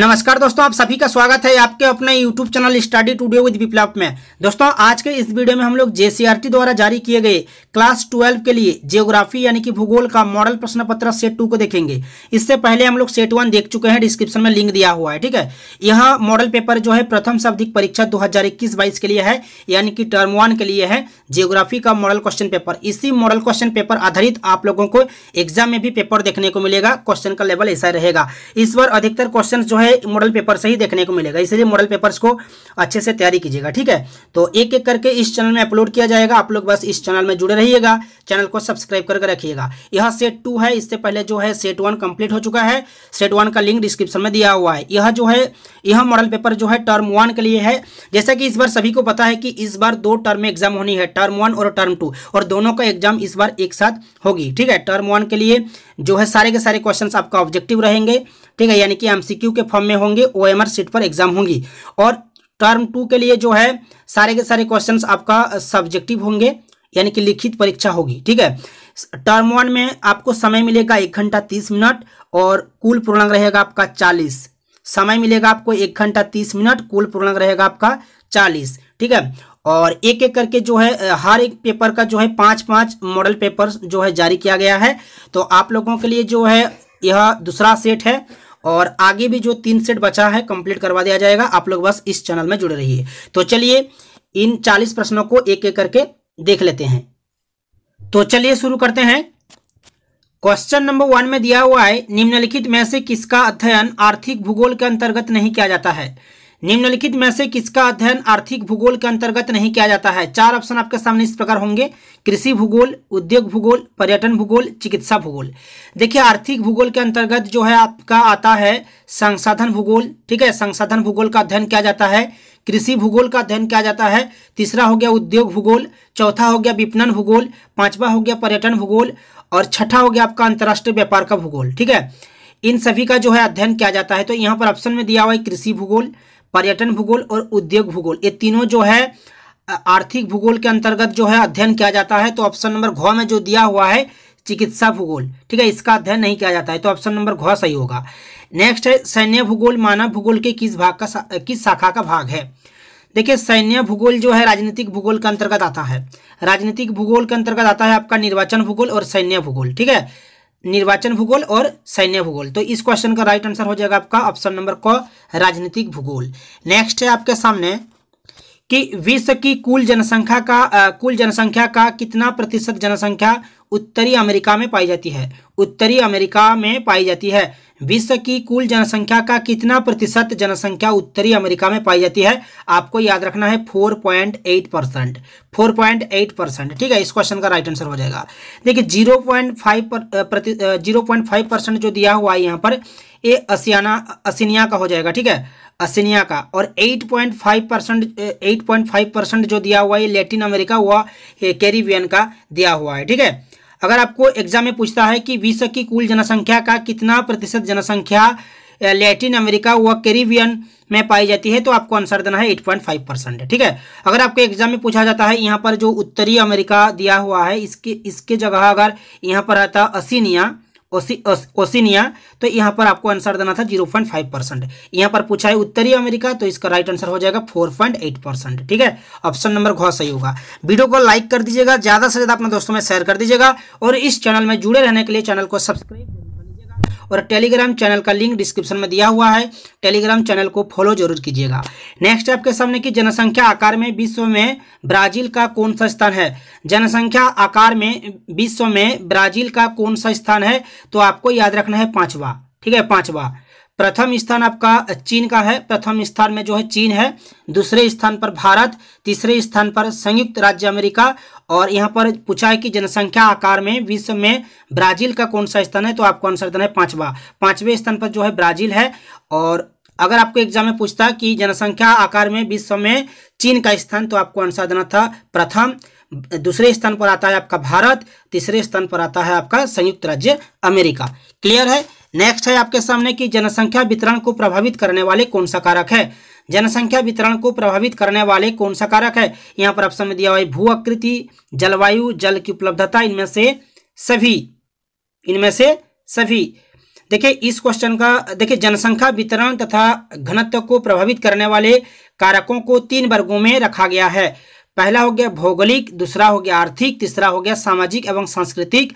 नमस्कार दोस्तों आप सभी का स्वागत है आपके अपने YouTube channel study studio with Viplav में दोस्तों आज के इस वीडियो में हम लोग जे द्वारा जारी किए गए क्लास 12 के लिए जियोग्राफी यानी कि भूगोल का मॉडल प्रश्न पत्र सेट टू को देखेंगे इससे पहले हम लोग सेट वन देख चुके हैं डिस्क्रिप्शन में लिंक दिया हुआ है ठीक है यह मॉडल पेपर जो है प्रथम शब्दिक परीक्षा दो हजार के लिए है यानी कि टर्म वन के लिए है जियोग्राफी का मॉडल क्वेश्चन पेपर इसी मॉडल क्वेश्चन पेपर आधारित आप लोगों को एग्जाम में भी पेपर देखने को मिलेगा क्वेश्चन का लेवल ऐसा रहेगा इस बार अधिकतर क्वेश्चन जो है है मॉडल पेपर से ही देखने को मिलेगा इसलिए मॉडल पेपर्स को अच्छे से तैयारी कीजिएगा ठीक है तो एक एक करके इस चैनल में अपलोड किया जाएगा आप लोग बस इस चैनल में जुड़े रहिएगा चैनल को सब्सक्राइब करके रखिएगा यह सेट टू है इससे पहले जो है सेट वन कंप्लीट हो चुका है सेट वन का लिंक डिस्क्रिप्शन में दिया हुआ है यह जो है यह मॉडल पेपर जो है टर्म वन के लिए है जैसा कि इस बार सभी को पता है कि इस बार दो टर्म में एग्जाम होनी है टर्म वन और टर्म टू और दोनों का एग्जाम इस बार एक साथ होगी ठीक है टर्म वन के लिए जो है सारे के सारे क्वेश्चंस आपका ऑब्जेक्टिव रहेंगे ठीक है यानी कि एमसीक्यू के फॉर्म में होंगे आर सीट पर एग्जाम होंगी और टर्म टू के लिए जो है सारे के सारे क्वेश्चंस आपका सब्जेक्टिव होंगे यानी कि लिखित परीक्षा होगी ठीक है टर्म वन में आपको समय मिलेगा एक घंटा तीस मिनट और कुल पूर्णांक रहेगा आपका चालीस समय मिलेगा आपको एक घंटा तीस मिनट कुल पूर्णांक रहेगा आपका चालीस ठीक है और एक एक करके जो है हर एक पेपर का जो है पांच पांच मॉडल पेपर जो है जारी किया गया है तो आप लोगों के लिए जो है यह दूसरा सेट है और आगे भी जो तीन सेट बचा है कंप्लीट करवा दिया जाएगा आप लोग बस इस चैनल में जुड़े रहिए तो चलिए इन चालीस प्रश्नों को एक एक करके देख लेते हैं तो चलिए शुरू करते हैं क्वेश्चन नंबर वन में दिया हुआ है निम्नलिखित में से किसका अध्ययन आर्थिक भूगोल के अंतर्गत नहीं किया जाता है निम्नलिखित में से किसका अध्ययन आर्थिक भूगोल के अंतर्गत नहीं किया जाता है चार ऑप्शन आपके सामने इस प्रकार होंगे कृषि भूगोल उद्योग भूगोल पर्यटन भूगोल चिकित्सा भूगोल देखिए आर्थिक भूगोल के अंतर्गत जो है आपका आता है संसाधन भूगोल ठीक है संसाधन भूगोल का अध्ययन किया जाता है कृषि भूगोल का अध्ययन किया जाता है तीसरा हो गया उद्योग भूगोल चौथा हो गया विपणन भूगोल पांचवा हो गया पर्यटन भूगोल और छठा हो गया आपका अंतर्राष्ट्रीय व्यापार का भूगोल ठीक है इन सभी का जो है अध्ययन किया जाता है तो यहाँ पर ऑप्शन में दिया हुआ है कृषि भूगोल पर्यटन भूगोल और उद्योग भूगोल ये तीनों जो है आर्थिक भूगोल के अंतर्गत जो है अध्ययन किया जाता है तो ऑप्शन नंबर घ में जो दिया हुआ है चिकित्सा भूगोल ठीक है इसका अध्ययन नहीं किया जाता है तो ऑप्शन नंबर घ सही होगा नेक्स्ट है सैन्य भूगोल मानव भूगोल के किस भाग का किस शाखा का भाग है देखिए सैन्य भूगोल जो है राजनीतिक भूगोल के अंतर्गत आता है राजनीतिक भूगोल के अंतर्गत आता है आपका निर्वाचन भूगोल और सैन्य भूगोल ठीक है निर्वाचन भूगोल और सैन्य भूगोल तो इस क्वेश्चन का राइट आंसर हो जाएगा आपका ऑप्शन नंबर क राजनीतिक भूगोल नेक्स्ट है आपके सामने कि विश्व की कुल जनसंख्या का आ, कुल जनसंख्या का कितना प्रतिशत जनसंख्या उत्तरी अमेरिका में पाई जाती है उत्तरी अमेरिका में पाई जाती है विश्व की कुल जनसंख्या का कितना प्रतिशत जनसंख्या उत्तरी अमेरिका में पाई जाती है आपको याद रखना है 4.8 परसेंट फोर परसेंट ठीक है इस क्वेश्चन का राइट आंसर हो जाएगा देखिए 0.5 प्रति जीरो परसेंट जो दिया हुआ है यहाँ पर ये असियाना असिनिया का हो जाएगा ठीक है असिनिया का और 8.5 परसेंट एट परसेंट जो दिया हुआ है लेटिन अमेरिका हुआ कैरिबियन का दिया हुआ है ठीक है अगर आपको एग्जाम में पूछता है कि विश्व की कुल जनसंख्या का कितना प्रतिशत जनसंख्या लैटिन अमेरिका व कैरिबियन में पाई जाती है तो आपको आंसर देना है 8.5 परसेंट ठीक है अगर आपको एग्जाम में पूछा जाता है यहाँ पर जो उत्तरी अमेरिका दिया हुआ है इसके इसके जगह अगर यहाँ पर आता असिनिया ओसिनिया तो यहाँ पर आपको आंसर देना था जीरो पॉइंट फाइव परसेंट यहाँ पर पूछा है उत्तरी अमेरिका तो इसका राइट आंसर हो जाएगा फोर पॉइंट एट परसेंट ठीक है ऑप्शन नंबर घो सही होगा वीडियो को लाइक कर दीजिएगा ज़्यादा से ज़्यादा अपने दोस्तों में शेयर कर दीजिएगा और इस चैनल में जुड़े रहने के लिए चैनल को सब्सक्राइब और टेलीग्राम चैनल का लिंक डिस्क्रिप्शन में दिया हुआ है टेलीग्राम चैनल को फॉलो जरूर कीजिएगा नेक्स्ट आपके सामने की जनसंख्या आकार में विश्व में ब्राजील का कौन सा स्थान है जनसंख्या आकार में विश्व में ब्राजील का कौन सा स्थान है तो आपको याद रखना है पांचवा ठीक है पांचवा प्रथम स्थान आपका चीन का है प्रथम स्थान में जो है चीन है दूसरे स्थान पर भारत तीसरे स्थान पर संयुक्त राज्य अमेरिका और यहाँ पर पूछा है कि जनसंख्या आकार में विश्व में ब्राजील का कौन सा स्थान है तो आपको आंसर देना है पांचवा पांचवें स्थान पर जो है ब्राजील है और अगर आपको एग्जाम में पूछता कि जनसंख्या आकार में विश्व में चीन का स्थान तो आपको आंसर देना था प्रथम दूसरे स्थान पर आता है आपका भारत तीसरे स्थान पर आता है आपका संयुक्त राज्य अमेरिका क्लियर है नेक्स्ट है आपके सामने कि जनसंख्या वितरण को प्रभावित करने वाले कौन सा कारक है जनसंख्या वितरण को प्रभावित करने वाले कौन सा कारक है यहाँ पर ऑप्शन में दिया हुआ है भू आकृति जलवायु जल की उपलब्धता इनमें से सभी इनमें से सभी देखिए इस क्वेश्चन का देखिए जनसंख्या वितरण तथा घनत्व को प्रभावित करने वाले कारकों को तीन वर्गों में रखा गया है पहला हो गया भौगोलिक दूसरा हो गया आर्थिक तीसरा हो गया सामाजिक एवं सांस्कृतिक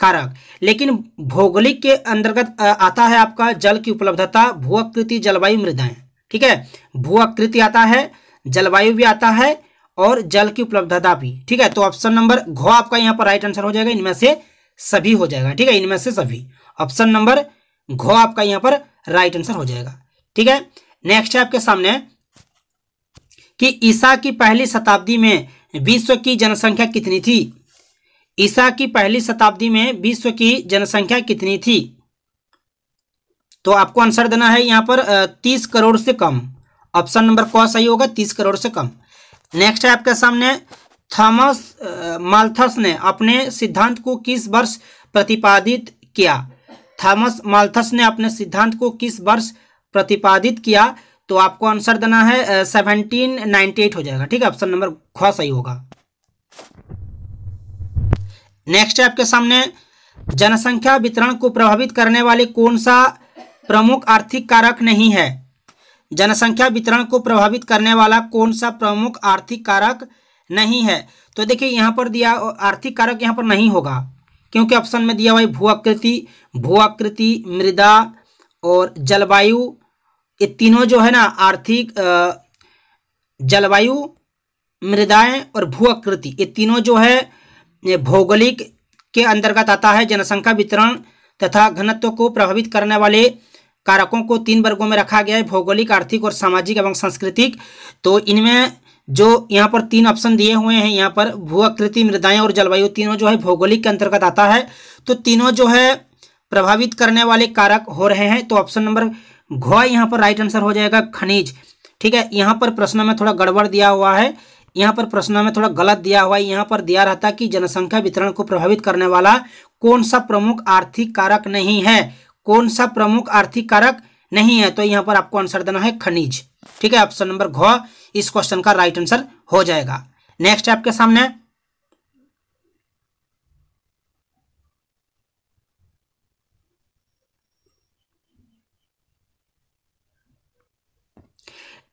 कारक लेकिन भौगोलिक के अंतर्गत आता है आपका जल की उपलब्धता भूआकृति जलवायु मृदाएं ठीक है भूआकृति आता है जलवायु भी आता है और जल की उपलब्धता भी ठीक है तो ऑप्शन नंबर घो आपका यहाँ पर राइट आंसर हो जाएगा इनमें से सभी हो जाएगा ठीक है इनमें से सभी ऑप्शन नंबर घो आपका यहाँ पर राइट आंसर हो जाएगा ठीक है नेक्स्ट है आपके सामने कि ईसा की पहली शताब्दी में विश्व की जनसंख्या कितनी थी ईसा की पहली शताब्दी में विश्व की जनसंख्या कितनी थी तो आपको आंसर देना है यहाँ पर तीस करोड़ से कम ऑप्शन नंबर कौन सही होगा तीस करोड़ से कम नेक्स्ट है आपके सामने थॉमस माल्थस ने अपने सिद्धांत को किस वर्ष प्रतिपादित किया थॉमस माल्थस ने अपने सिद्धांत को किस वर्ष प्रतिपादित किया तो आपको आंसर देना है सेवनटीन नाइनटी एट हो जाएगा ठीक है ऑप्शन नंबर ख सही होगा नेक्स्ट है आपके सामने जनसंख्या वितरण को प्रभावित करने वाले कौन सा प्रमुख आर्थिक कारक नहीं है जनसंख्या वितरण को प्रभावित करने वाला कौन सा प्रमुख आर्थिक कारक नहीं है तो देखिए यहाँ पर दिया आर्थिक कारक यहाँ पर नहीं होगा क्योंकि ऑप्शन में दिया हुआ भू आकृति भू आकृति मृदा और जलवायु ये तीनों जो है ना आर्थिक जलवायु मृदाएं और भू आकृति ये तीनों जो है भौगोलिक के अंतर्गत आता है जनसंख्या वितरण तथा घनत्व को प्रभावित करने वाले कारकों को तीन वर्गों में रखा गया है भौगोलिक आर्थिक और सामाजिक एवं सांस्कृतिक तो इनमें जो यहाँ पर तीन ऑप्शन दिए हुए हैं यहाँ पर भूआकृति मृदाएं और जलवायु तीनों जो है भौगोलिक के अंतर्गत आता है तो तीनों जो है प्रभावित करने वाले कारक हो रहे हैं तो ऑप्शन नंबर घ यहाँ पर राइट आंसर हो जाएगा खनिज ठीक है यहाँ पर प्रश्न में थोड़ा गड़बड़ दिया हुआ है यहाँ पर प्रश्न में थोड़ा गलत दिया हुआ है यहाँ पर दिया रहता कि जनसंख्या वितरण को प्रभावित करने वाला कौन सा प्रमुख आर्थिक कारक नहीं है कौन सा प्रमुख आर्थिक कारक नहीं है तो यहाँ पर आपको आंसर देना है खनिज ठीक है ऑप्शन नंबर घ इस क्वेश्चन का राइट आंसर हो जाएगा नेक्स्ट आपके सामने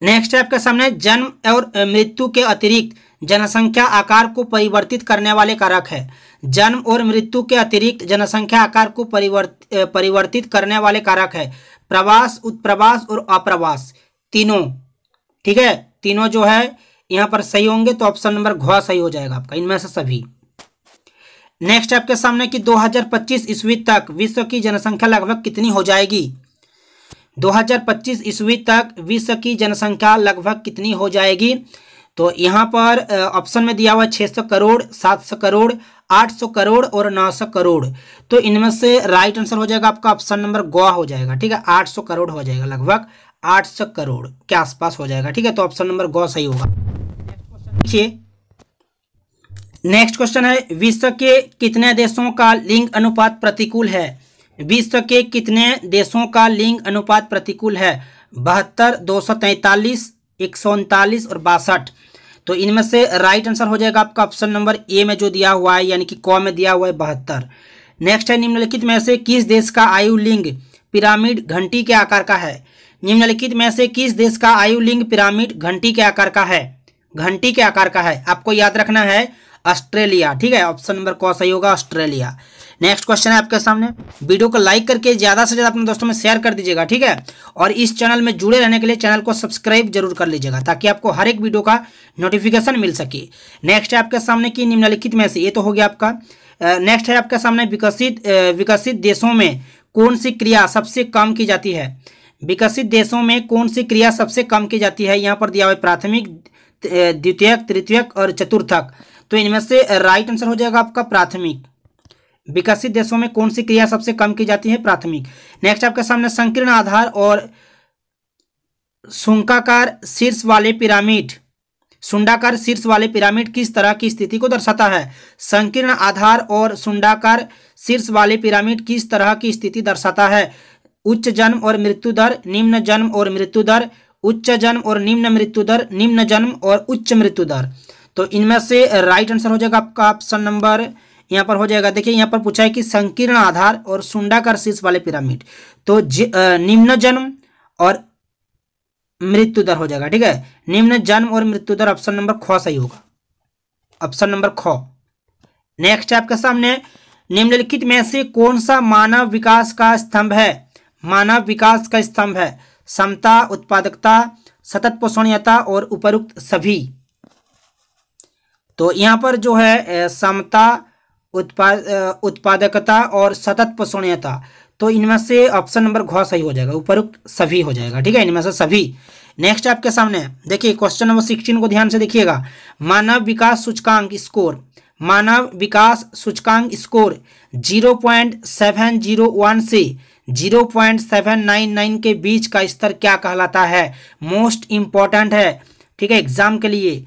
नेक्स्ट है आपके सामने जन्म और मृत्यु के अतिरिक्त जनसंख्या आकार को परिवर्तित करने वाले कारक है जन्म और मृत्यु के अतिरिक्त जनसंख्या आकार को परिवर्तित करने वाले कारक है प्रवास उत्प्रवास और अप्रवास तीनों ठीक है तीनों जो है यहाँ पर सही होंगे तो ऑप्शन नंबर घो सही हो जाएगा आपका इनमें से सभी नेक्स्ट आपके सामने कि 2025 ईस्वी तक विश्व की जनसंख्या लगभग कितनी हो जाएगी 2025 ईस्वी तक विश्व की जनसंख्या लगभग कितनी हो जाएगी तो यहाँ पर ऑप्शन में दिया हुआ छः सौ करोड़ सात सौ करोड़ आठ सौ करोड़ और नौ सौ करोड़ तो इनमें से राइट आंसर हो जाएगा आपका ऑप्शन नंबर गोवा हो जाएगा ठीक है आठ सौ करोड़ हो जाएगा लगभग आठ सौ करोड़ के आसपास हो जाएगा ठीक है तो ऑप्शन नंबर गौ सही होगा नेक्स्ट क्वेश्चन है विश्व के कितने देशों का लिंग अनुपात प्रतिकूल है विश्व के कितने देशों का लिंग अनुपात प्रतिकूल है बहत्तर दो सौ तैतालीस एक सौ उनतालीस और बासठ तो इनमें से राइट आंसर हो जाएगा आपका ऑप्शन नंबर ए में जो दिया हुआ है यानी कि कॉ में दिया हुआ है बहत्तर नेक्स्ट है निम्नलिखित में से किस देश का आयु लिंग पिरामिड घंटी के आकार का है निम्नलिखित में से किस देश का आयु लिंग पिरामिड घंटी के आकार का है घंटी के आकार का है आपको याद रखना है ऑस्ट्रेलिया ठीक है ऑप्शन नंबर कौन सही होगा ऑस्ट्रेलिया नेक्स्ट क्वेश्चन है आपके सामने वीडियो को लाइक करके ज़्यादा से ज़्यादा अपने दोस्तों में शेयर कर दीजिएगा ठीक है और इस चैनल में जुड़े रहने के लिए चैनल को सब्सक्राइब जरूर कर लीजिएगा ताकि आपको हर एक वीडियो का नोटिफिकेशन मिल सके नेक्स्ट है आपके सामने की निम्नलिखित में से ये तो हो गया आपका नेक्स्ट है आपके सामने विकसित विकसित देशों में कौन सी क्रिया सबसे कम की जाती है विकसित देशों में कौन सी क्रिया सबसे कम की जाती है यहाँ पर दिया हुआ प्राथमिक द्वितीयक तृतीयक और चतुर्थक तो इनमें से राइट आंसर हो जाएगा आपका प्राथमिक विकसित देशों में कौन सी क्रिया सबसे कम की जाती है प्राथमिक नेक्स्ट आपके सामने संकीर्ण आधार और सुंकाकार शीर्ष वाले पिरामिड सुंडाकार शीर्ष वाले पिरामिड किस तरह की स्थिति को दर्शाता है संकीर्ण आधार और सुंडाकार शीर्ष वाले पिरामिड किस तरह की स्थिति दर्शाता है उच्च जन्म और मृत्यु दर निम्न जन्म और मृत्यु दर उच्च जन्म और निम्न मृत्यु दर निम्न जन्म और उच्च मृत्यु दर तो इनमें से राइट आंसर हो जाएगा आपका ऑप्शन नंबर यहाँ पर हो जाएगा देखिए यहाँ पर पूछा है कि संकीर्ण आधार और सुंडाकार शीर्ष वाले पिरामिड तो निम्न जन्म और मृत्यु दर हो जाएगा ठीक है निम्न जन्म और मृत्यु दर ऑप्शन नंबर ख सही होगा ऑप्शन नंबर ख नेक्स्ट आपके सामने निम्नलिखित में से कौन सा मानव विकास का स्तंभ है मानव विकास का स्तंभ है समता उत्पादकता सतत पोषणीयता और उपरुक्त सभी तो यहां पर जो है समता उत्पाद उत्पादकता और सतत पोषणीयता तो इनमें से ऑप्शन नंबर घ सही हो जाएगा उपरुक्त सभी हो जाएगा ठीक है इनमें से सभी नेक्स्ट आपके सामने देखिए क्वेश्चन नंबर सिक्सटीन को ध्यान से देखिएगा मानव विकास सूचकांक स्कोर मानव विकास सूचकांक score zero point seven zero one से zero point seven nine nine के बीच का स्तर क्या कहलाता है मोस्ट इंपॉर्टेंट है ठीक है एग्जाम के लिए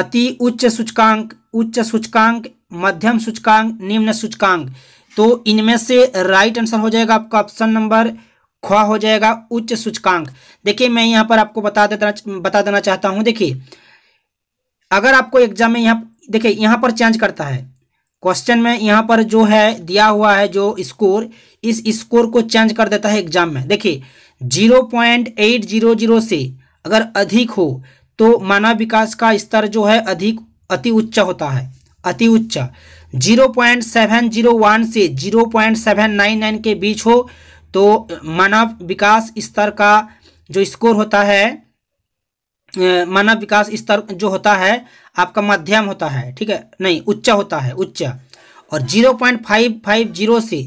अति उच्च सूचकांक उच्च सूचकांक मध्यम सूचकांक निम्न सूचकांक तो इनमें से राइट आंसर हो जाएगा आपका ऑप्शन नंबर ख हो जाएगा उच्च सूचकांक देखिए मैं यहाँ पर आपको बता देना बता देना चाहता हूँ देखिए अगर आपको एग्जाम में यहाँ देखिए यहाँ पर चेंज करता है क्वेश्चन में यहाँ पर जो है दिया हुआ है जो स्कोर इस स्कोर को चेंज कर देता है एग्जाम में देखिए zero point eight zero zero से अगर अधिक हो तो मानव विकास का स्तर जो है अधिक अति उच्च होता है अति उच्च 0.701 से 0.799 के बीच हो तो मानव विकास स्तर का जो स्कोर होता है मानव विकास स्तर जो होता है आपका मध्यम होता है ठीक है नहीं उच्च होता है उच्च और 0.550 से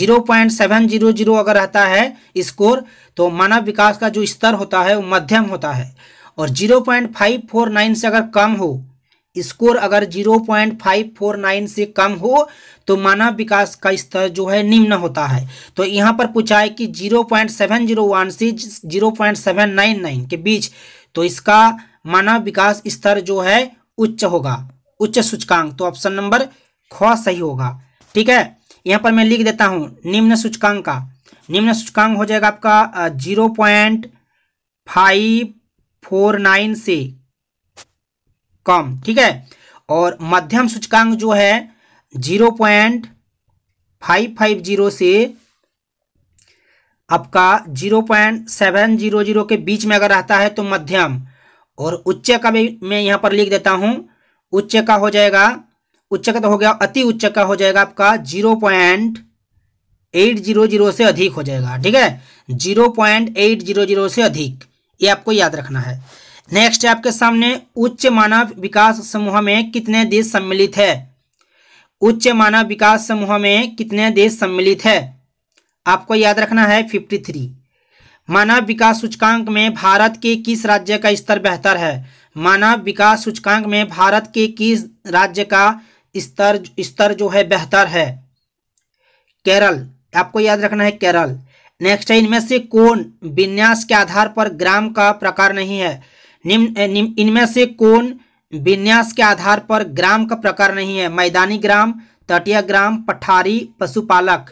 0.700 अगर रहता है स्कोर तो मानव विकास का जो स्तर होता है वो मध्यम होता है और 0.549 से अगर कम हो स्कोर अगर 0.549 से कम हो तो मानव विकास का स्तर जो है निम्न होता है तो यहाँ पर पूछा है कि 0.701 से 0.799 के बीच तो इसका मानव विकास स्तर जो है उच्च होगा उच्च सूचकांक तो ऑप्शन नंबर ख सही होगा ठीक है यहाँ पर मैं लिख देता हूँ निम्न सूचकांक का निम्न सूचकांक हो जाएगा आपका zero point five four nine से कम ठीक है और मध्यम सूचकांक जो है zero point five five zero से आपका zero point seven zero zero के बीच में अगर रहता है तो मध्यम और उच्च का भी मैं यहां पर लिख देता हूं उच्च का हो जाएगा उच्च का तो हो गया अति उच्च का हो जाएगा आपका zero point eight zero zero से अधिक हो जाएगा ठीक है zero point eight zero zero से अधिक ये आपको याद रखना है नेक्स्ट है आपके सामने उच्च मानव विकास समूह में कितने देश सम्मिलित है उच्च मानव विकास समूह में कितने देश सम्मिलित है आपको याद रखना है फिफ्टी थ्री मानव विकास सूचकांक में भारत के किस राज्य का स्तर बेहतर है मानव विकास सूचकांक में भारत के किस राज्य का स्तर स्तर जो है बेहतर है केरल आपको याद रखना है केरल नेक्स्ट है इनमें से कौन विन्यास के आधार पर ग्राम का प्रकार नहीं है निम्न इनमें से कौन विन्यास के आधार पर ग्राम का प्रकार नहीं है मैदानी ग्राम तटीय ग्राम पठारी पशुपालक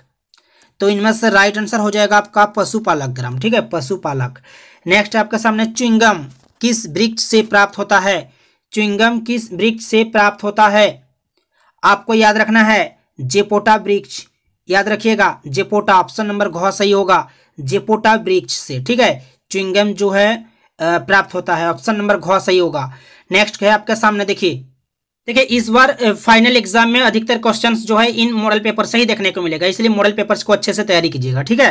तो इनमें से राइट आंसर हो जाएगा आपका पशुपालक ग्राम ठीक है पशुपालक नेक्स्ट आपके सामने चुंगम किस वृक्ष से प्राप्त होता है चुंगम किस वृक्ष से प्राप्त होता है आपको याद रखना है जेपोटा वृक्ष याद रखिएगा जेपोटा ऑप्शन नंबर घ सही होगा जेपोटा वृक्ष से ठीक है चुंगम जो है प्राप्त होता है ऑप्शन नंबर घ सही होगा नेक्स्ट है आपके सामने देखिए देखिए इस बार फाइनल एग्जाम में अधिकतर क्वेश्चंस जो है इन मॉडल पेपर से ही देखने को मिलेगा इसलिए मॉडल पेपर्स को अच्छे से तैयारी कीजिएगा ठीक है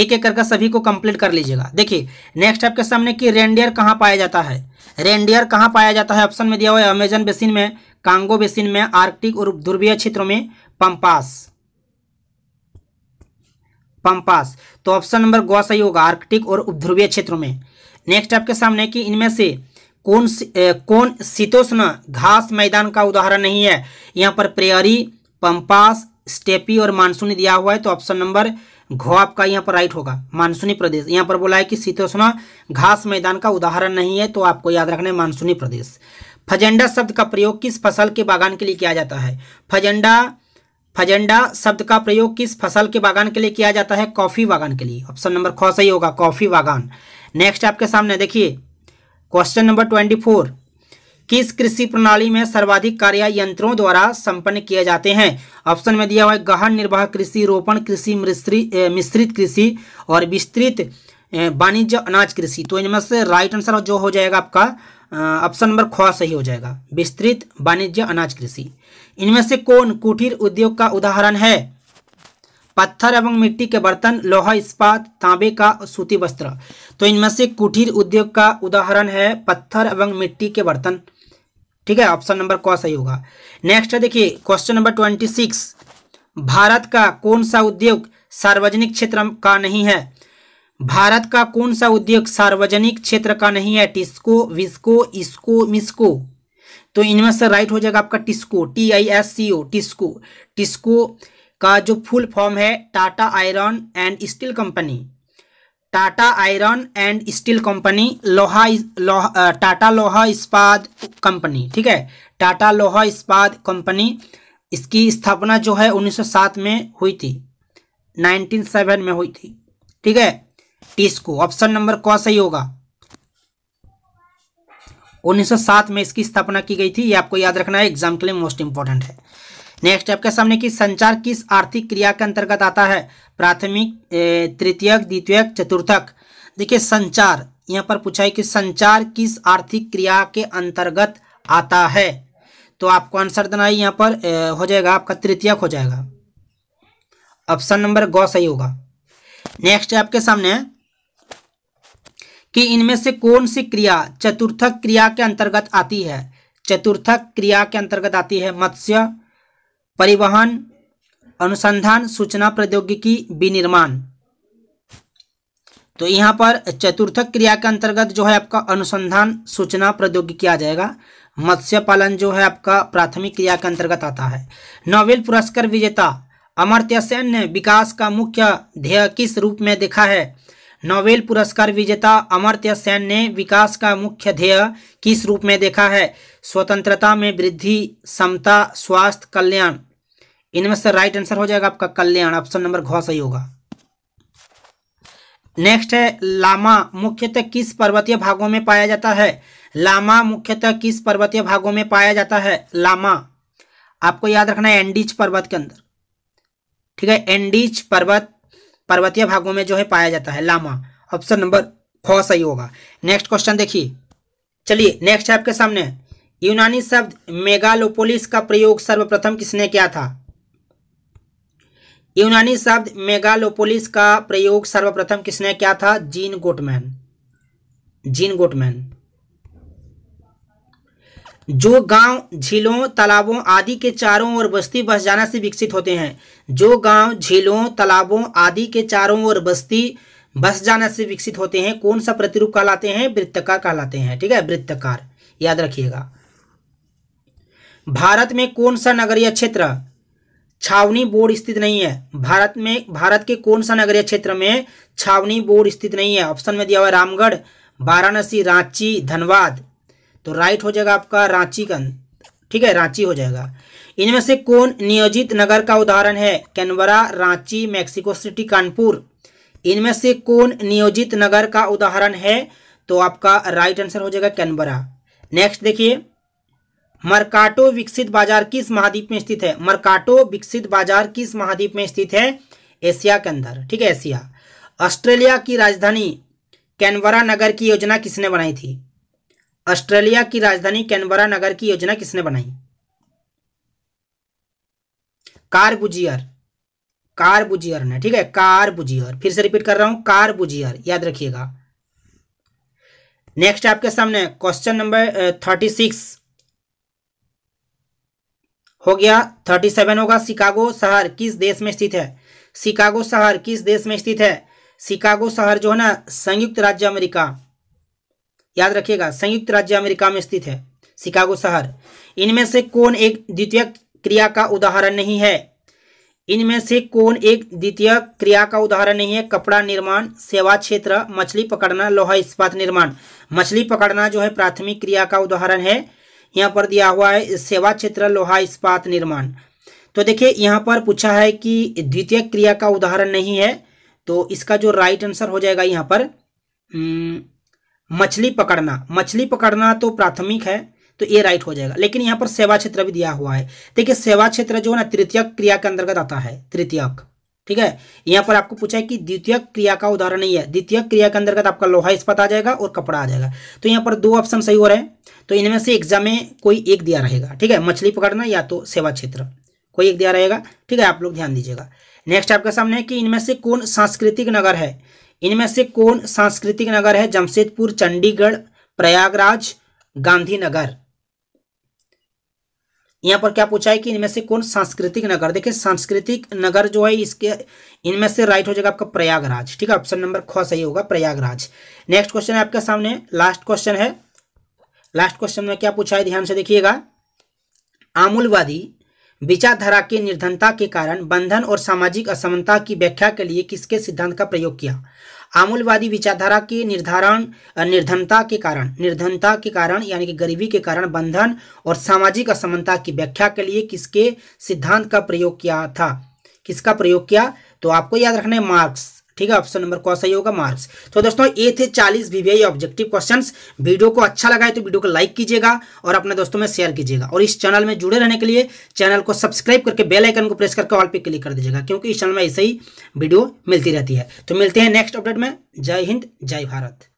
एक एक करके सभी को कंप्लीट कर लीजिएगा देखिए नेक्स्ट आपके सामने कि रेंडियर कहाँ पाया जाता है रेंडियर कहाँ पाया जाता है ऑप्शन में दिया हुआ है अमेजन बेसिन में कांगो बेसिन में आर्कटिक और ध्रुवीय क्षेत्रों में पंपास पंपास तो ऑप्शन नंबर गौ सही होगा आर्कटिक और उपध्रुवीय क्षेत्रों में नेक्स्ट आपके सामने कि इनमें से कौन कौन शीतोष्ण घास मैदान का उदाहरण नहीं है यहाँ पर प्रेयरी पंपास स्टेपी और मानसूनी दिया हुआ है तो ऑप्शन नंबर घो आपका यहाँ पर राइट होगा मानसूनी प्रदेश यहाँ पर बोला है कि शीतोष्ण घास मैदान का उदाहरण नहीं है तो आपको याद रखना है मानसूनी प्रदेश फजेंडा शब्द का प्रयोग किस फसल के बागान के लिए किया जाता है फजेंडा फजेंडा शब्द का प्रयोग किस फसल के बागान के लिए किया जाता है कॉफी बागान के लिए ऑप्शन नंबर ख सही होगा कॉफी बागान नेक्स्ट आपके सामने देखिए क्वेश्चन नंबर ट्वेंटी फोर किस कृषि प्रणाली में सर्वाधिक कार्य यंत्रों द्वारा संपन्न किए जाते हैं ऑप्शन में दिया हुआ है गहन निर्वाह कृषि रोपण कृषि मिश्रित कृषि और विस्तृत वाणिज्य अनाज कृषि तो इनमें से राइट आंसर जो हो जाएगा आपका ऑप्शन नंबर ख सही हो जाएगा विस्तृत वाणिज्य अनाज कृषि इनमें से कौन कुटीर उद्योग का उदाहरण है पत्थर एवं मिट्टी के बर्तन लोहा इस्पात तांबे का सूती वस्त्र तो इनमें से कुटीर उद्योग का उदाहरण है पत्थर एवं मिट्टी के बर्तन ठीक है ऑप्शन नंबर कौन सही होगा नेक्स्ट है देखिए question number twenty six Bharat का कौन सा उद्योग सार्वजनिक क्षेत्र का नहीं है भारत का कौन सा उद्योग सार्वजनिक क्षेत्र का नहीं है टिस्को विस्को इसको मिस्को तो इनमें से राइट हो जाएगा आपका TISCO T I S C O TISCO TISCO का जो फुल फॉर्म है Tata iron and steel company Tata iron and steel company लोहा लोहा टाटा लोहा इस्पात कंपनी ठीक है टाटा लोहा इस्पात कंपनी इसकी स्थापना जो है 1907 में हुई थी 1907 में हुई थी ठीक है टीस्को ऑप्शन नंबर कौन सही होगा 1907 में इसकी स्थापना की गई थी ये आपको याद रखना है एग्जाम के लिए मोस्ट इंपॉर्टेंट है नेक्स्ट आपके सामने की संचार किस आर्थिक क्रिया के अंतर्गत आता है प्राथमिक तृतीयक द्वितीयक चतुर्थक देखिए संचार यहाँ पर पूछा है कि संचार किस आर्थिक क्रिया के अंतर्गत आता है तो आपको आंसर देना है यहाँ पर हो जाएगा आपका तृतीयक हो जाएगा ऑप्शन नंबर गौ सही होगा नेक्स्ट आपके सामने कि इनमें से कौन सी क्रिया चतुर्थक क्रिया के अंतर्गत आती है चतुर्थक क्रिया के अंतर्गत आती है मत्स्य परिवहन अनुसंधान सूचना प्रौद्योगिकी विनिर्माण तो यहाँ पर चतुर्थक क्रिया के अंतर्गत जो है आपका अनुसंधान सूचना प्रौद्योगिकी आ जाएगा मत्स्य पालन जो है आपका प्राथमिक क्रिया के अंतर्गत आता है नोबेल पुरस्कार विजेता अमर्त्य सेन ने विकास का मुख्य ध्येय किस रूप में देखा है नोबेल पुरस्कार विजेता अमर्त्य सेन ने विकास का मुख्य ध्येय किस रूप में देखा है स्वतंत्रता में वृद्धि समता स्वास्थ्य कल्याण इनमें से राइट आंसर हो जाएगा आपका कल्याण ऑप्शन नंबर घ सही होगा नेक्स्ट है लामा मुख्यतः किस पर्वतीय भागों में पाया जाता है लामा मुख्यतः किस पर्वतीय भागों में पाया जाता है लामा आपको याद रखना है एंडीज पर्वत के अंदर ठीक है एंडीज पर्वत पर्वतीय भागों में जो है पाया जाता है लामा ऑप्शन नंबर ख सही होगा नेक्स्ट क्वेश्चन देखिए चलिए नेक्स्ट है आपके सामने यूनानी शब्द मेगालोपोलिस का प्रयोग सर्वप्रथम किसने किया था यूनानी शब्द मेगालोपोलिस का प्रयोग सर्वप्रथम किसने किया था जीन गोटमैन जीन गोटमैन जो गांव झीलों तालाबों आदि के चारों ओर बस्ती बस जाना से विकसित होते हैं जो गांव झीलों तालाबों आदि के चारों ओर बस्ती बस जाना से विकसित होते हैं कौन सा प्रतिरूप कहलाते हैं वृत्तकार कहलाते हैं ठीक है वृत्तकार याद रखिएगा भारत में कौन सा नगरीय क्षेत्र छावनी बोर्ड स्थित नहीं है भारत में भारत के कौन सा नगरीय क्षेत्र में छावनी बोर्ड स्थित नहीं है ऑप्शन में दिया हुआ रामगढ़ वाराणसी रांची धनबाद तो राइट हो जाएगा आपका रांची का ठीक है रांची हो जाएगा इनमें से कौन नियोजित नगर का उदाहरण है Canberra Ranchi Mexico city Kanpur इनमें से कौन नियोजित नगर का उदाहरण है तो आपका राइट आंसर हो जाएगा कैनबरा नेक्स्ट देखिए मरकाटो विकसित बाजार किस महाद्वीप में स्थित है मरकाटो विकसित बाजार किस महाद्वीप में स्थित है एशिया के अंदर ठीक है एशिया ऑस्ट्रेलिया की राजधानी कैनबरा नगर की योजना किसने बनाई थी ऑस्ट्रेलिया की राजधानी कैनबरा नगर की योजना किसने बनाई कारबुजियर कारबुजियर ने ठीक है कारबुजियर फिर से रिपीट कर रहा हूं कारबुजियर याद रखिएगा नेक्स्ट आपके सामने क्वेश्चन नंबर थर्टी सिक्स हो गया थर्टी सेवन होगा शिकागो शहर किस देश में स्थित है शिकागो शहर किस देश में स्थित है शिकागो शहर जो है ना संयुक्त राज्य अमेरिका याद रखिएगा संयुक्त राज्य अमेरिका में स्थित है शिकागो शहर इनमें से कौन एक द्वितीय क्रिया का उदाहरण नहीं है इनमें से कौन एक द्वितीय क्रिया का उदाहरण नहीं है कपड़ा निर्माण सेवा क्षेत्र मछली पकड़ना लोहा इस्पात निर्माण मछली पकड़ना जो है प्राथमिक क्रिया का उदाहरण है यहाँ पर दिया हुआ है सेवा क्षेत्र लोहा इस्पात निर्माण तो देखिए यहाँ पर पूछा है कि द्वितीय क्रिया का उदाहरण नहीं है तो इसका जो राइट आंसर हो जाएगा यहाँ पर हम्म, मछली पकड़ना मछली पकड़ना तो प्राथमिक है तो ये राइट हो जाएगा लेकिन यहाँ पर सेवा क्षेत्र भी दिया हुआ है देखिए सेवा क्षेत्र जो है ना तृतीय क्रिया के अंतर्गत आता है तृतीय ठीक है यहाँ पर आपको पूछा है कि द्वितीय क्रिया का उदाहरण नहीं है द्वितीय क्रिया के अंतर्गत आपका लोहा इस्पात आ जाएगा और कपड़ा आ जाएगा तो यहाँ पर दो ऑप्शन सही हो रहे हैं तो इनमें से एग्जाम में कोई एक दिया रहेगा ठीक है मछली पकड़ना या तो सेवा क्षेत्र कोई एक दिया रहेगा ठीक है आप लोग ध्यान दीजिएगा नेक्स्ट आपके सामने है कि इनमें से कौन सांस्कृतिक नगर है इनमें से कौन सांस्कृतिक नगर है जमशेदपुर चंडीगढ़ प्रयागराज गांधीनगर यहाँ पर क्या पूछा है कि इनमें से कौन सांस्कृतिक नगर देखिए सांस्कृतिक नगर जो है इसके इनमें से राइट हो जाएगा आपका प्रयागराज ठीक है ऑप्शन नंबर ख सही होगा प्रयागराज नेक्स्ट क्वेश्चन है आपके सामने लास्ट क्वेश्चन है लास्ट क्वेश्चन में क्या पूछा है ध्यान से देखिएगा आमूलवादी विचारधारा की निर्धनता के कारण बंधन और सामाजिक असमानता की व्याख्या के लिए किसके सिद्धांत का प्रयोग किया आमूलवादी विचारधारा के निर्धारण निर्धनता के कारण निर्धनता के कारण यानी कि गरीबी के कारण बंधन और सामाजिक असमानता की व्याख्या के लिए किसके सिद्धांत का प्रयोग किया था किसका प्रयोग किया तो आपको याद रखना है मार्क्स ठीक है ऑप्शन नंबर कौन सही होगा मार्क्स तो दोस्तों ये थे 40 वीवीआई ऑब्जेक्टिव क्वेश्चंस वीडियो को अच्छा लगा है तो वीडियो को लाइक कीजिएगा और अपने दोस्तों में शेयर कीजिएगा और इस चैनल में जुड़े रहने के लिए चैनल को सब्सक्राइब करके बेल आइकन को प्रेस करके ऑल पे क्लिक कर दीजिएगा क्योंकि इस चैनल में ऐसे ही वीडियो मिलती रहती है तो मिलते हैं नेक्स्ट अपडेट में जय हिंद जय भारत